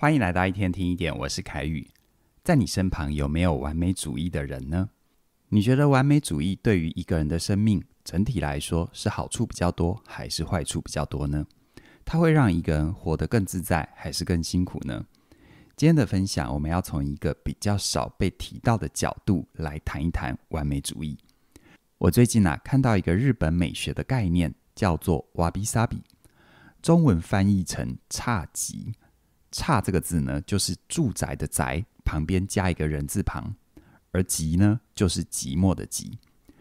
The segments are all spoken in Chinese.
欢迎来到一天听一点，我是凯宇。在你身旁有没有完美主义的人呢？你觉得完美主义对于一个人的生命整体来说是好处比较多，还是坏处比较多呢？它会让一个人活得更自在，还是更辛苦呢？今天的分享，我们要从一个比较少被提到的角度来谈一谈完美主义。我最近啊，看到一个日本美学的概念，叫做瓦比萨比，中文翻译成差级。差这个字呢，就是住宅的宅旁边加一个人字旁，而极呢就是寂寞的寂”。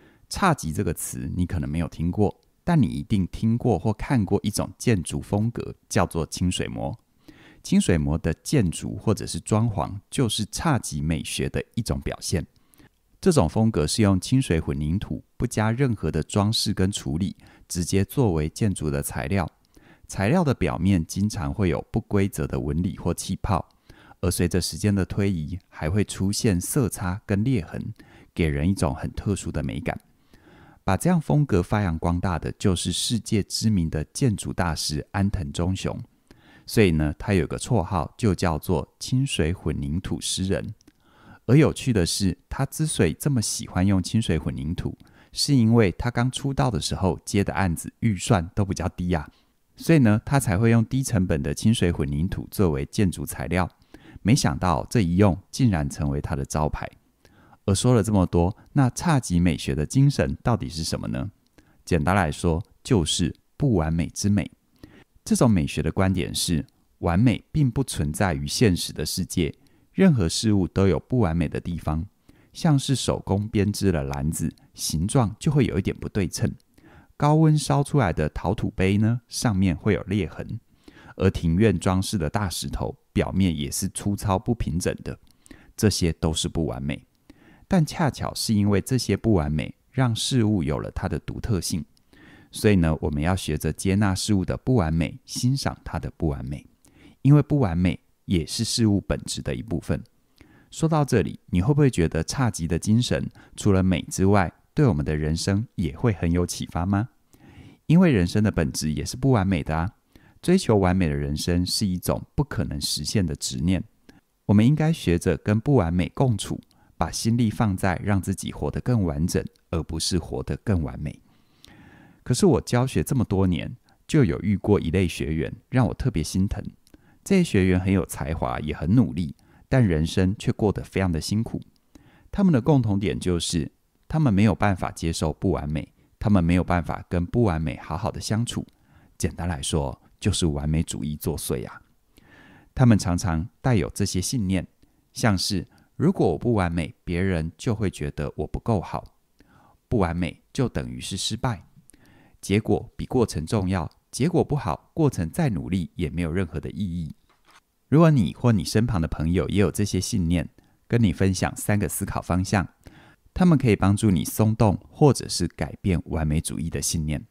“差极这个词你可能没有听过，但你一定听过或看过一种建筑风格，叫做清水模。清水模的建筑或者是装潢，就是差极美学的一种表现。这种风格是用清水混凝土，不加任何的装饰跟处理，直接作为建筑的材料。材料的表面经常会有不规则的纹理或气泡，而随着时间的推移，还会出现色差跟裂痕，给人一种很特殊的美感。把这样风格发扬光大的就是世界知名的建筑大师安藤忠雄，所以呢，他有个绰号就叫做“清水混凝土诗人”。而有趣的是，他之所以这么喜欢用清水混凝土，是因为他刚出道的时候接的案子预算都比较低呀。所以呢，他才会用低成本的清水混凝土作为建筑材料。没想到这一用，竟然成为他的招牌。而说了这么多，那差级美学的精神到底是什么呢？简单来说，就是不完美之美。这种美学的观点是，完美并不存在于现实的世界，任何事物都有不完美的地方。像是手工编织的篮子，形状就会有一点不对称。高温烧出来的陶土杯呢，上面会有裂痕；而庭院装饰的大石头表面也是粗糙不平整的，这些都是不完美。但恰巧是因为这些不完美，让事物有了它的独特性。所以呢，我们要学着接纳事物的不完美，欣赏它的不完美，因为不完美也是事物本质的一部分。说到这里，你会不会觉得差极的精神除了美之外？对我们的人生也会很有启发吗？因为人生的本质也是不完美的啊。追求完美的人生是一种不可能实现的执念。我们应该学着跟不完美共处，把心力放在让自己活得更完整，而不是活得更完美。可是我教学这么多年，就有遇过一类学员，让我特别心疼。这些学员很有才华，也很努力，但人生却过得非常的辛苦。他们的共同点就是。他们没有办法接受不完美，他们没有办法跟不完美好好的相处。简单来说，就是完美主义作祟啊。他们常常带有这些信念，像是如果我不完美，别人就会觉得我不够好；不完美就等于是失败；结果比过程重要，结果不好，过程再努力也没有任何的意义。如果你或你身旁的朋友也有这些信念，跟你分享三个思考方向。他们可以帮助你松动，或者是改变完美主义的信念。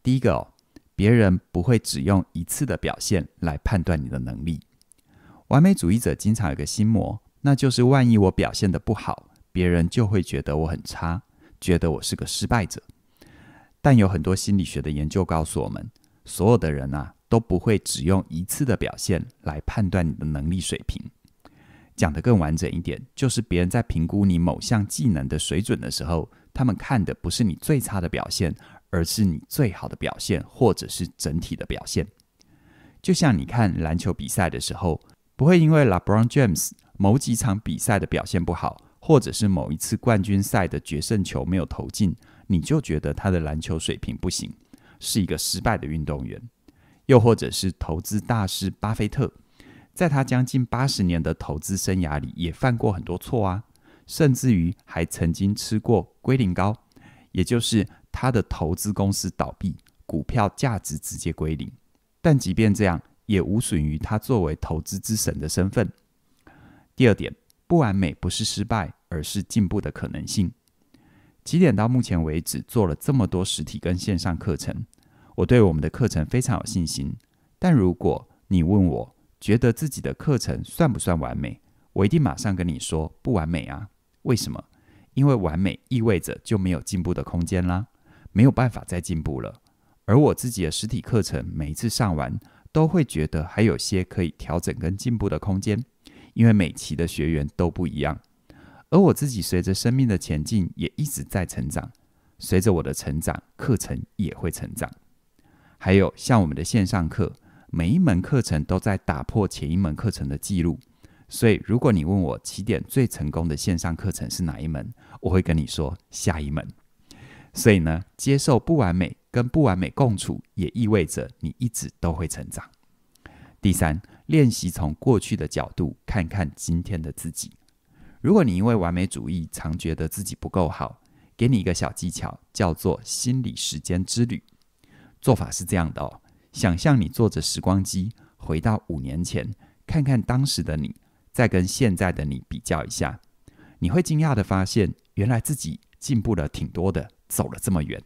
第一个哦，别人不会只用一次的表现来判断你的能力。完美主义者经常有个心魔，那就是万一我表现的不好，别人就会觉得我很差，觉得我是个失败者。但有很多心理学的研究告诉我们，所有的人啊都不会只用一次的表现来判断你的能力水平。讲得更完整一点，就是别人在评估你某项技能的水准的时候，他们看的不是你最差的表现，而是你最好的表现，或者是整体的表现。就像你看篮球比赛的时候，不会因为 LeBron James 某几场比赛的表现不好，或者是某一次冠军赛的决胜球没有投进，你就觉得他的篮球水平不行，是一个失败的运动员。又或者是投资大师巴菲特。在他将近八十年的投资生涯里，也犯过很多错啊，甚至于还曾经吃过归零膏，也就是他的投资公司倒闭，股票价值直接归零。但即便这样，也无损于他作为投资之神的身份。第二点，不完美不是失败，而是进步的可能性。起点到目前为止做了这么多实体跟线上课程，我对我们的课程非常有信心。但如果你问我，觉得自己的课程算不算完美？我一定马上跟你说不完美啊！为什么？因为完美意味着就没有进步的空间啦，没有办法再进步了。而我自己的实体课程，每一次上完都会觉得还有些可以调整跟进步的空间，因为每期的学员都不一样。而我自己随着生命的前进也一直在成长，随着我的成长，课程也会成长。还有像我们的线上课。每一门课程都在打破前一门课程的记录，所以如果你问我起点最成功的线上课程是哪一门，我会跟你说下一门。所以呢，接受不完美，跟不完美共处，也意味着你一直都会成长。第三，练习从过去的角度看看今天的自己。如果你因为完美主义常觉得自己不够好，给你一个小技巧，叫做心理时间之旅。做法是这样的哦。想象你坐着时光机回到五年前，看看当时的你，再跟现在的你比较一下，你会惊讶的发现，原来自己进步了挺多的，走了这么远。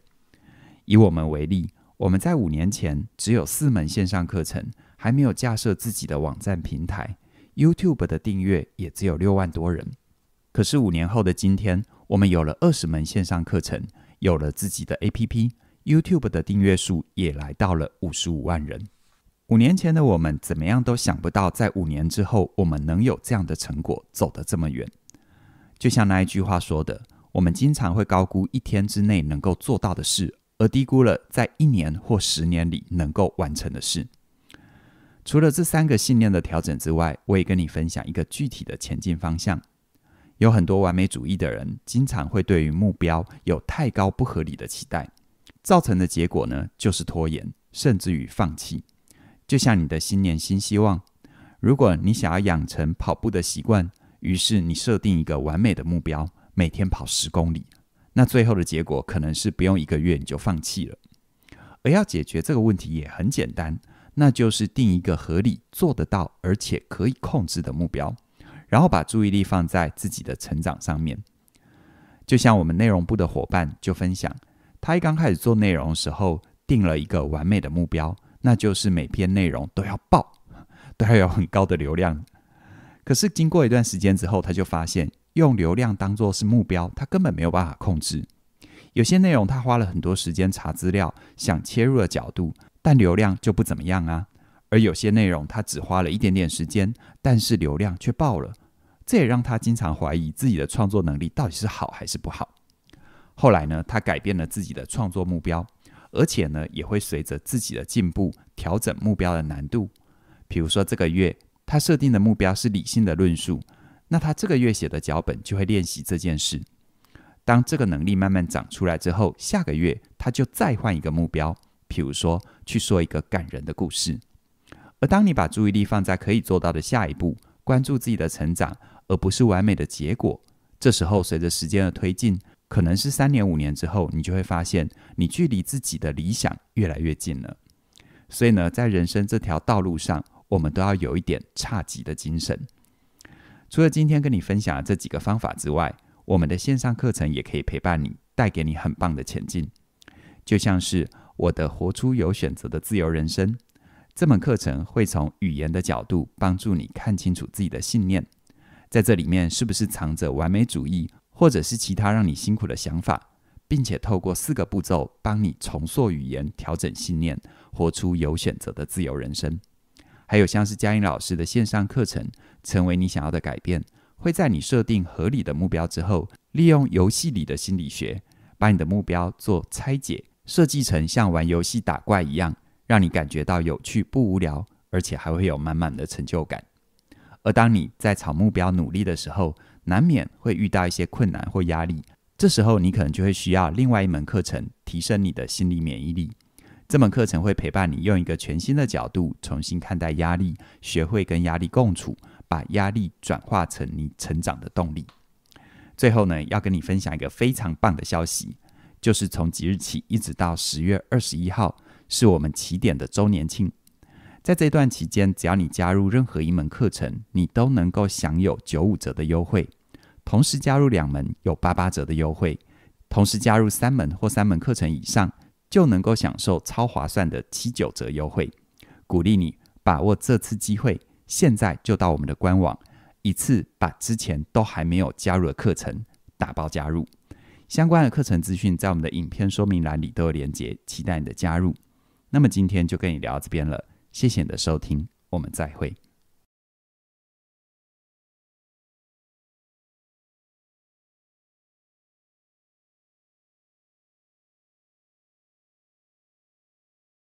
以我们为例，我们在五年前只有四门线上课程，还没有架设自己的网站平台，YouTube 的订阅也只有六万多人。可是五年后的今天，我们有了二十门线上课程，有了自己的 APP。YouTube 的订阅数也来到了五十五万人。五年前的我们，怎么样都想不到，在五年之后，我们能有这样的成果，走得这么远。就像那一句话说的：“我们经常会高估一天之内能够做到的事，而低估了在一年或十年里能够完成的事。”除了这三个信念的调整之外，我也跟你分享一个具体的前进方向。有很多完美主义的人，经常会对于目标有太高不合理的期待。造成的结果呢，就是拖延，甚至于放弃。就像你的新年新希望，如果你想要养成跑步的习惯，于是你设定一个完美的目标，每天跑十公里，那最后的结果可能是不用一个月你就放弃了。而要解决这个问题也很简单，那就是定一个合理、做得到而且可以控制的目标，然后把注意力放在自己的成长上面。就像我们内容部的伙伴就分享。他一刚开始做内容的时候，定了一个完美的目标，那就是每篇内容都要爆，都要有很高的流量。可是经过一段时间之后，他就发现用流量当做是目标，他根本没有办法控制。有些内容他花了很多时间查资料，想切入的角度，但流量就不怎么样啊。而有些内容他只花了一点点时间，但是流量却爆了。这也让他经常怀疑自己的创作能力到底是好还是不好。后来呢，他改变了自己的创作目标，而且呢，也会随着自己的进步调整目标的难度。比如说，这个月他设定的目标是理性的论述，那他这个月写的脚本就会练习这件事。当这个能力慢慢长出来之后，下个月他就再换一个目标，比如说去说一个感人的故事。而当你把注意力放在可以做到的下一步，关注自己的成长，而不是完美的结果，这时候随着时间的推进。可能是三年五年之后，你就会发现你距离自己的理想越来越近了。所以呢，在人生这条道路上，我们都要有一点差级的精神。除了今天跟你分享的这几个方法之外，我们的线上课程也可以陪伴你，带给你很棒的前进。就像是我的《活出有选择的自由人生》这门课程，会从语言的角度帮助你看清楚自己的信念，在这里面是不是藏着完美主义？或者是其他让你辛苦的想法，并且透过四个步骤，帮你重塑语言、调整信念，活出有选择的自由人生。还有像是嘉音老师的线上课程，成为你想要的改变，会在你设定合理的目标之后，利用游戏里的心理学，把你的目标做拆解，设计成像玩游戏打怪一样，让你感觉到有趣不无聊，而且还会有满满的成就感。而当你在朝目标努力的时候，难免会遇到一些困难或压力，这时候你可能就会需要另外一门课程提升你的心理免疫力。这门课程会陪伴你用一个全新的角度重新看待压力，学会跟压力共处，把压力转化成你成长的动力。最后呢，要跟你分享一个非常棒的消息，就是从即日起一直到十月二十一号，是我们起点的周年庆。在这段期间，只要你加入任何一门课程，你都能够享有九五折的优惠。同时加入两门有八八折的优惠，同时加入三门或三门课程以上就能够享受超划算的七九折优惠，鼓励你把握这次机会，现在就到我们的官网，一次把之前都还没有加入的课程打包加入。相关的课程资讯在我们的影片说明栏里都有连接，期待你的加入。那么今天就跟你聊到这边了，谢谢你的收听，我们再会。